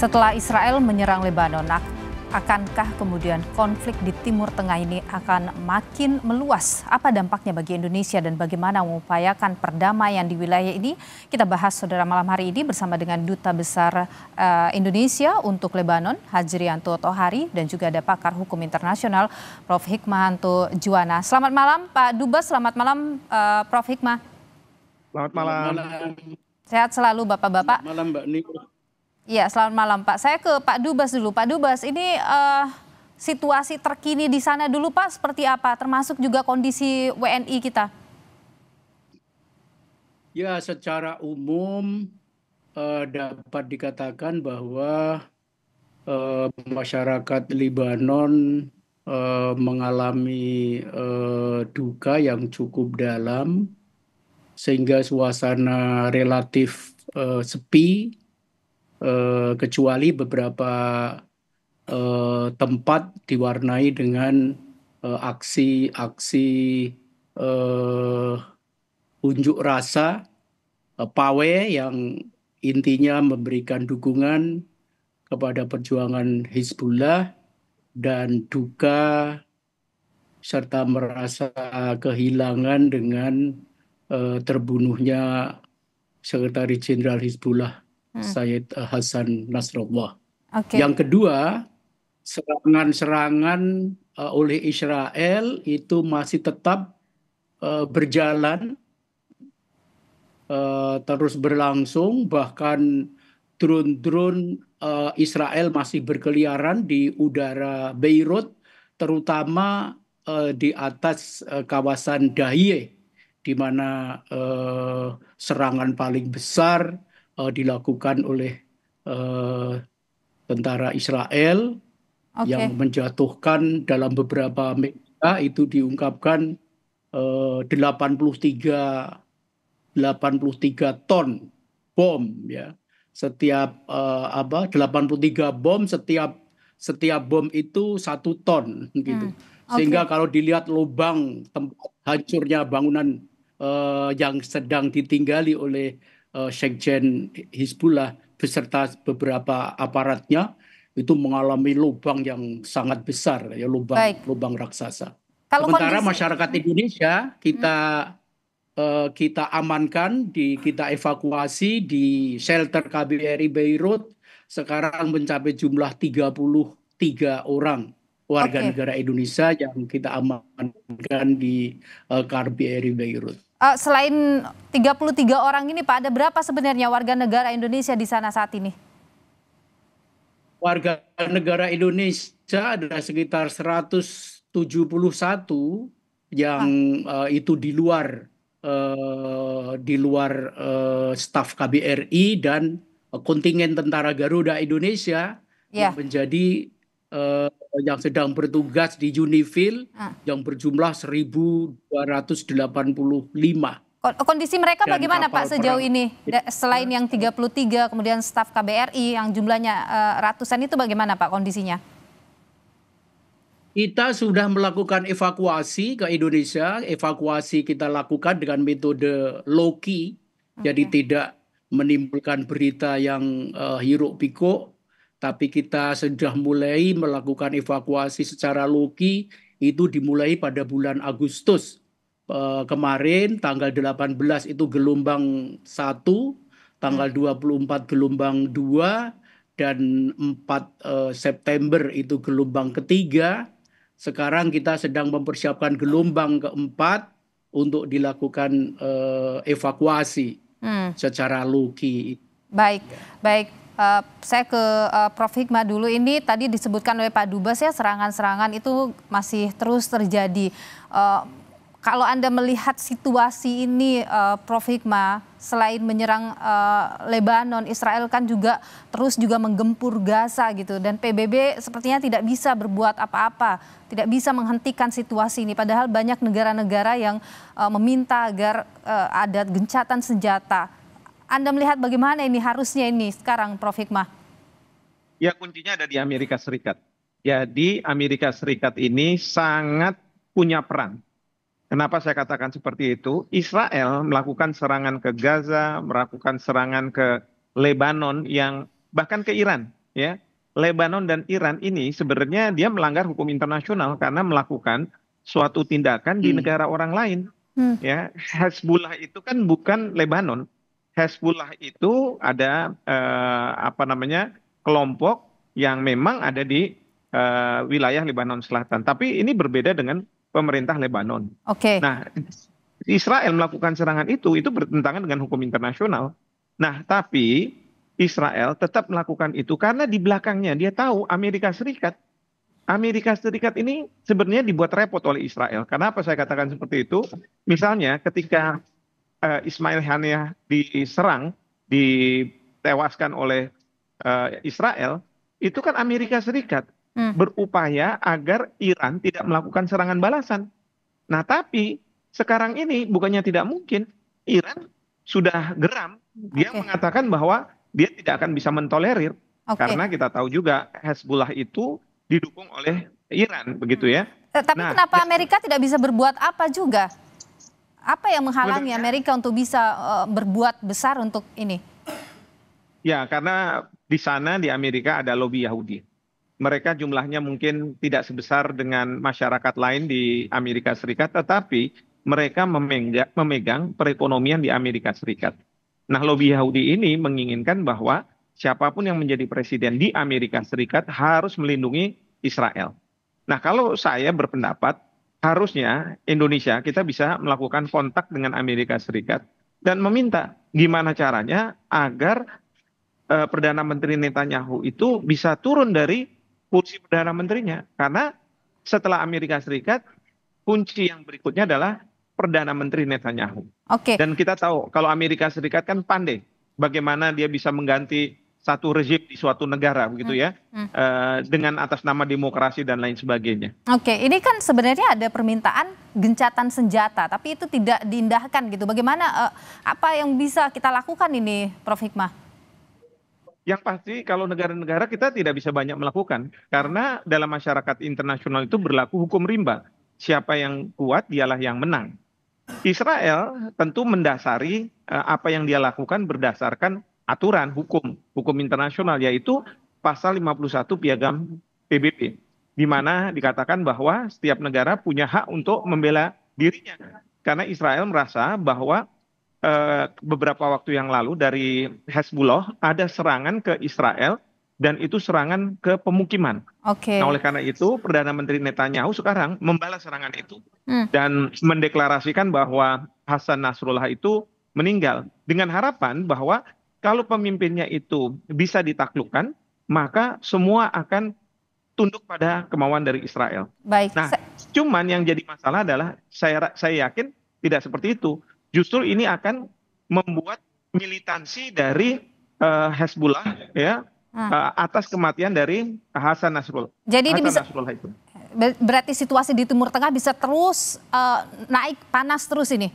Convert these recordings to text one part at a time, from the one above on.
Setelah Israel menyerang Lebanon, akankah kemudian konflik di Timur Tengah ini akan makin meluas? Apa dampaknya bagi Indonesia dan bagaimana mengupayakan perdamaian di wilayah ini? Kita bahas saudara malam hari ini bersama dengan Duta Besar uh, Indonesia untuk Lebanon, Hajrianto Tohari, dan juga ada pakar hukum internasional, Prof. Hikmahanto Juwana. Selamat malam Pak Dubes, selamat malam uh, Prof. Hikmah. Selamat malam. Selamat Sehat selalu Bapak-Bapak. Malam Mbak Niko. Ya selamat malam Pak. Saya ke Pak Dubas dulu. Pak Dubas, ini uh, situasi terkini di sana dulu Pak seperti apa? Termasuk juga kondisi WNI kita. Ya, secara umum uh, dapat dikatakan bahwa uh, masyarakat Libanon uh, mengalami uh, duka yang cukup dalam, sehingga suasana relatif uh, sepi Eh, kecuali beberapa eh, tempat diwarnai dengan aksi-aksi eh, unjuk rasa pawe yang intinya memberikan dukungan kepada perjuangan Hizbullah dan duka serta merasa kehilangan dengan terbunuhnya Sekretaris Jenderal Hizbullah hmm. Sayyid Hasan Nasrullah. Okay. Yang kedua, serangan-serangan uh, oleh Israel itu masih tetap uh, berjalan uh, terus berlangsung bahkan drone-drone uh, Israel masih berkeliaran di udara Beirut terutama uh, di atas uh, kawasan Dahieh, di mana uh, serangan paling besar uh, dilakukan oleh uh, tentara Israel okay. yang menjatuhkan dalam beberapa media itu diungkapkan uh, 83 83 ton bom ya setiap uh, apa 83 bom setiap setiap bom itu satu ton gitu hmm. okay. sehingga kalau dilihat lubang tempat hancurnya bangunan uh, yang sedang ditinggali oleh uh, Sekjen Hizbullah beserta beberapa aparatnya itu mengalami lubang yang sangat besar ya lubang Baik. lubang raksasa. Kalau Sementara kondisi... masyarakat hmm. Indonesia kita hmm. uh, kita amankan di kita evakuasi di shelter KBRI Beirut sekarang mencapai jumlah 33 orang warga okay. negara Indonesia yang kita amankan di uh, eh, KBRI Beirut. Uh, selain 33 orang ini Pak, ada berapa sebenarnya warga negara Indonesia di sana saat ini? Warga negara Indonesia ada sekitar 171 yang ah. uh, itu di luar uh, di luar uh, staf KBRI dan kontingen tentara Garuda Indonesia yeah. yang menjadi uh, yang sedang bertugas di Unifil uh. Ah. yang berjumlah 1.285. Kondisi mereka Dan bagaimana Pak sejauh perang. ini? Ya. Selain yang 33 kemudian staf KBRI yang jumlahnya uh, ratusan itu bagaimana Pak kondisinya? Kita sudah melakukan evakuasi ke Indonesia. Evakuasi kita lakukan dengan metode low key, okay. jadi tidak menimbulkan berita yang uh, hiruk pikuk tapi kita sudah mulai melakukan evakuasi secara loki itu dimulai pada bulan Agustus eh, kemarin tanggal 18 itu gelombang 1, tanggal 24 hmm. gelombang 2 dan 4 eh, September itu gelombang ketiga. Sekarang kita sedang mempersiapkan gelombang keempat untuk dilakukan eh, evakuasi hmm. secara loki. Baik, baik. Uh, saya ke uh, Prof. Hikmah dulu. Ini tadi disebutkan oleh Pak Dubes ya serangan-serangan itu masih terus terjadi. Uh, kalau Anda melihat situasi ini, uh, Prof. Hikmah, selain menyerang uh, Lebanon, Israel kan juga terus juga menggempur Gaza gitu. Dan PBB sepertinya tidak bisa berbuat apa-apa, tidak bisa menghentikan situasi ini. Padahal banyak negara-negara yang uh, meminta agar uh, ada gencatan senjata. Anda melihat bagaimana ini harusnya ini sekarang Prof. Hikmah? Ya kuncinya ada di Amerika Serikat. Jadi Amerika Serikat ini sangat punya peran. Kenapa saya katakan seperti itu? Israel melakukan serangan ke Gaza, melakukan serangan ke Lebanon yang bahkan ke Iran, ya. Lebanon dan Iran ini sebenarnya dia melanggar hukum internasional karena melakukan suatu tindakan di hmm. negara orang lain. Hmm. Ya, Hezbollah itu kan bukan Lebanon hezbollah itu ada eh, apa namanya kelompok yang memang ada di eh, wilayah Lebanon selatan tapi ini berbeda dengan pemerintah lebanon Oke. nah Israel melakukan serangan itu itu bertentangan dengan hukum internasional nah tapi Israel tetap melakukan itu karena di belakangnya dia tahu Amerika Serikat Amerika Serikat ini sebenarnya dibuat repot oleh Israel. Kenapa saya katakan seperti itu? Misalnya ketika Eh, Ismail Haniyah diserang, ditewaskan oleh eh, Israel, itu kan Amerika Serikat hmm. berupaya agar Iran tidak melakukan serangan balasan. Nah, tapi sekarang ini bukannya tidak mungkin Iran sudah geram, dia okay. mengatakan bahwa dia tidak akan bisa mentolerir okay. karena kita tahu juga Hezbollah itu didukung oleh Iran begitu ya. Eh, tapi nah, kenapa Amerika tidak bisa berbuat apa juga? Apa yang menghalangi Amerika untuk bisa eh, berbuat besar untuk ini? Ya, karena di sana di Amerika ada lobby Yahudi. Mereka jumlahnya mungkin tidak sebesar dengan masyarakat lain di Amerika Serikat, tetapi mereka memegang, memegang perekonomian di Amerika Serikat. Nah, lobby Yahudi ini menginginkan bahwa siapapun yang menjadi presiden di Amerika Serikat harus melindungi Israel. Nah, kalau saya berpendapat harusnya Indonesia kita bisa melakukan kontak dengan Amerika Serikat dan meminta gimana caranya agar uh, Perdana Menteri Netanyahu itu bisa turun dari kursi Perdana Menterinya karena setelah Amerika Serikat kunci yang berikutnya adalah Perdana Menteri Netanyahu. Oke. Okay. Dan kita tahu kalau Amerika Serikat kan pandai bagaimana dia bisa mengganti satu rezim di suatu negara begitu ya hmm. uh, dengan atas nama demokrasi dan lain sebagainya. Oke, ini kan sebenarnya ada permintaan gencatan senjata tapi itu tidak diindahkan gitu. Bagaimana uh, apa yang bisa kita lakukan ini Prof Hikmah? Yang pasti kalau negara-negara kita tidak bisa banyak melakukan karena dalam masyarakat internasional itu berlaku hukum rimba. Siapa yang kuat dialah yang menang. Israel tentu mendasari uh, apa yang dia lakukan berdasarkan aturan hukum hukum internasional yaitu pasal 51 piagam PBB di mana dikatakan bahwa setiap negara punya hak untuk membela dirinya karena Israel merasa bahwa e, beberapa waktu yang lalu dari Hezbollah ada serangan ke Israel dan itu serangan ke pemukiman. Oke. Okay. Nah, oleh karena itu Perdana Menteri Netanyahu sekarang membalas serangan itu hmm. dan mendeklarasikan bahwa Hasan Nasrullah itu meninggal dengan harapan bahwa kalau pemimpinnya itu bisa ditaklukkan, maka semua akan tunduk pada kemauan dari Israel. Baik. Nah, cuman yang jadi masalah adalah saya saya yakin tidak seperti itu. Justru ini akan membuat militansi dari uh, Hezbollah ya hmm. uh, atas kematian dari Hasan Nasrullah. Jadi Hasan ini bisa Nasrullah itu. Berarti situasi di Timur Tengah bisa terus uh, naik panas terus ini.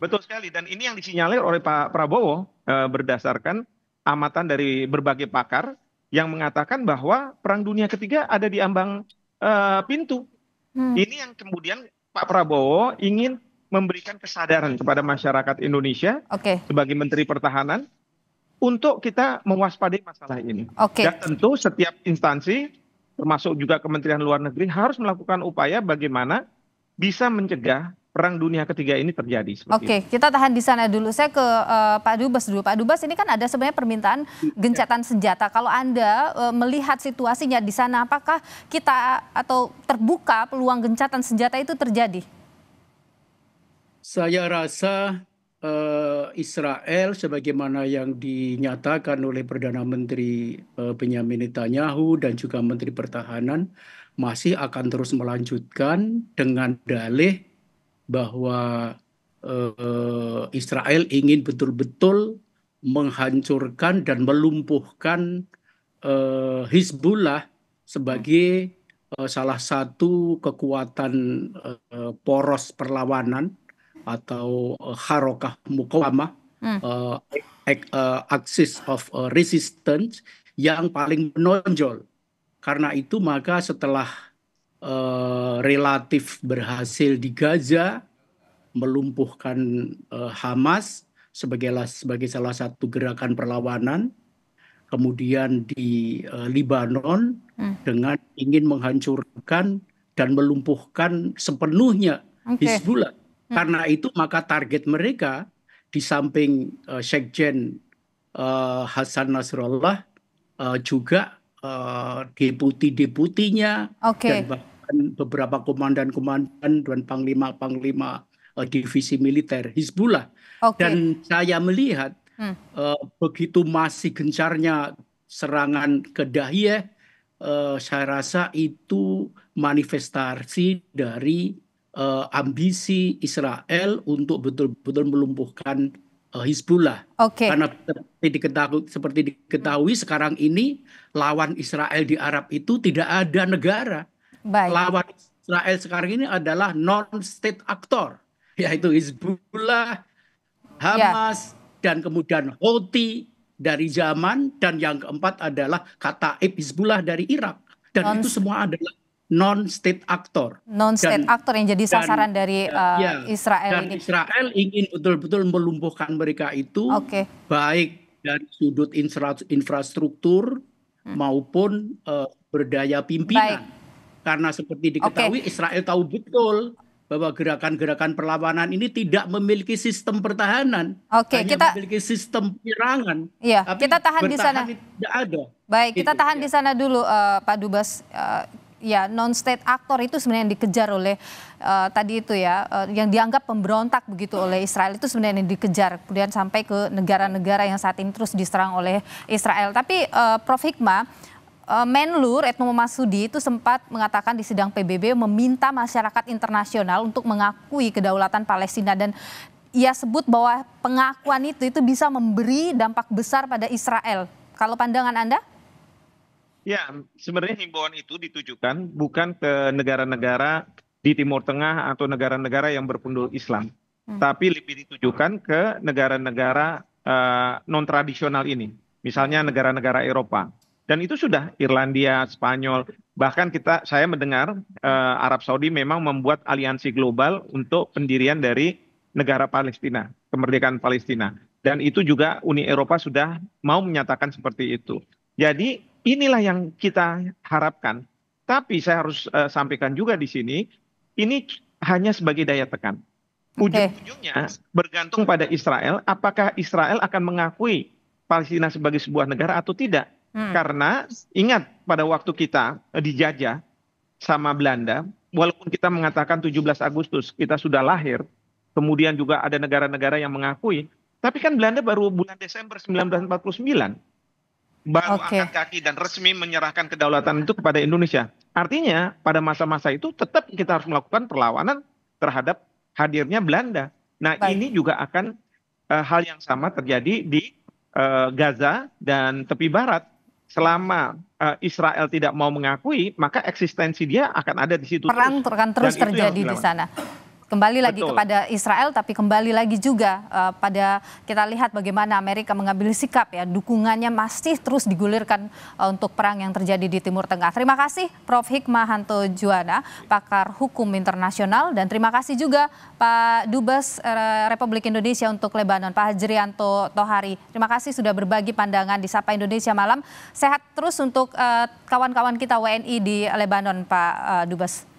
Betul sekali dan ini yang disinyalir oleh Pak Prabowo eh, berdasarkan amatan dari berbagai pakar yang mengatakan bahwa perang dunia ketiga ada di ambang eh, pintu. Hmm. Ini yang kemudian Pak Prabowo ingin memberikan kesadaran kepada masyarakat Indonesia okay. sebagai Menteri Pertahanan untuk kita mewaspadai masalah ini. Okay. Dan tentu setiap instansi termasuk juga Kementerian Luar Negeri harus melakukan upaya bagaimana bisa mencegah Perang Dunia Ketiga ini terjadi. Oke, okay, kita tahan di sana dulu. Saya ke uh, Pak Dubes dulu. Pak Dubes ini kan ada sebenarnya permintaan gencatan senjata. Kalau Anda uh, melihat situasinya di sana, apakah kita atau terbuka peluang gencatan senjata itu terjadi? Saya rasa uh, Israel sebagaimana yang dinyatakan oleh Perdana Menteri uh, Benjamin Netanyahu dan juga Menteri Pertahanan masih akan terus melanjutkan dengan dalih bahwa uh, Israel ingin betul-betul menghancurkan dan melumpuhkan uh, Hizbullah sebagai uh, salah satu kekuatan uh, poros perlawanan atau uh, harokah mukawamah hmm. uh, axis of resistance yang paling menonjol. Karena itu maka setelah Eh, relatif berhasil di Gaza melumpuhkan uh, Hamas sebagai sebagai salah satu gerakan perlawanan kemudian di uh, Libanon hmm. dengan ingin menghancurkan dan melumpuhkan sepenuhnya okay. Hizbullah. Hmm. Karena itu maka target mereka di samping uh, Sekjen uh, Hasan Nasrullah uh, juga uh, deputi-deputinya okay. dan dan beberapa komandan-komandan dan panglima-panglima uh, eh, divisi militer Hizbullah. Okay. Dan saya melihat hmm. uh, begitu masih gencarnya serangan ke Dahiyeh, uh, saya rasa itu manifestasi dari uh, ambisi Israel untuk betul-betul melumpuhkan uh, Hizbullah. Okay. Karena seperti diketahui, seperti diketahui sekarang ini lawan Israel di Arab itu tidak ada negara. Baik. Lawan Israel sekarang ini adalah non-state actor, yaitu Hezbollah, ya. Hamas, ya. dan kemudian Houthi dari zaman, dan yang keempat adalah Kataib Hezbollah dari Irak. Dan non itu semua adalah non-state actor. Non-state actor yang jadi sasaran dan, dari ya, uh, ya, Israel dan ini. Israel ingin betul-betul melumpuhkan mereka itu, okay. baik dari sudut infrastruktur hmm. maupun uh, berdaya pimpinan. Baik karena seperti diketahui okay. Israel tahu betul bahwa gerakan-gerakan perlawanan ini tidak memiliki sistem pertahanan, okay, hanya kita, memiliki sistem penyerangan. Iya, tapi kita tahan di sana. Tidak ada. Baik, gitu, kita tahan ya. di sana dulu, uh, Pak Dubes. Uh, ya, non-state actor itu sebenarnya yang dikejar oleh uh, tadi itu ya, uh, yang dianggap pemberontak begitu oleh Israel itu sebenarnya yang dikejar, kemudian sampai ke negara-negara yang saat ini terus diserang oleh Israel. Tapi uh, Prof Hikmah Eh, Menlu Retno Masudi itu sempat mengatakan di sidang PBB meminta masyarakat internasional untuk mengakui kedaulatan Palestina dan ia sebut bahwa pengakuan itu itu bisa memberi dampak besar pada Israel. Kalau pandangan Anda? Ya, sebenarnya himbauan itu ditujukan bukan ke negara-negara di Timur Tengah atau negara-negara yang berpenduduk Islam, hmm. tapi lebih ditujukan ke negara-negara uh, eh, non tradisional ini, misalnya negara-negara Eropa dan itu sudah Irlandia, Spanyol, bahkan kita saya mendengar uh, Arab Saudi memang membuat aliansi global untuk pendirian dari negara Palestina, kemerdekaan Palestina. Dan itu juga Uni Eropa sudah mau menyatakan seperti itu. Jadi inilah yang kita harapkan. Tapi saya harus uh, sampaikan juga di sini, ini hanya sebagai daya tekan. Ujung-ujungnya bergantung pada Israel, apakah Israel akan mengakui Palestina sebagai sebuah negara atau tidak Hmm. Karena ingat pada waktu kita eh, dijajah sama Belanda, walaupun kita mengatakan 17 Agustus kita sudah lahir, kemudian juga ada negara-negara yang mengakui, tapi kan Belanda baru bulan Desember 1949 baru okay. angkat kaki dan resmi menyerahkan kedaulatan itu kepada Indonesia. Artinya pada masa-masa itu tetap kita harus melakukan perlawanan terhadap hadirnya Belanda. Nah Baik. ini juga akan uh, hal yang sama terjadi di uh, Gaza dan tepi barat selama uh, Israel tidak mau mengakui, maka eksistensi dia akan ada di situ. Perang terus. akan terus terjadi di sana kembali lagi kepada Israel tapi kembali lagi juga uh, pada kita lihat bagaimana Amerika mengambil sikap ya dukungannya masih terus digulirkan uh, untuk perang yang terjadi di Timur Tengah. Terima kasih Prof Hikmahanto Juwana, pakar hukum internasional dan terima kasih juga Pak Dubes uh, Republik Indonesia untuk Lebanon Pak Hajrianto Tohari. Terima kasih sudah berbagi pandangan di Sapa Indonesia malam. Sehat terus untuk kawan-kawan uh, kita WNI di Lebanon Pak uh, Dubes.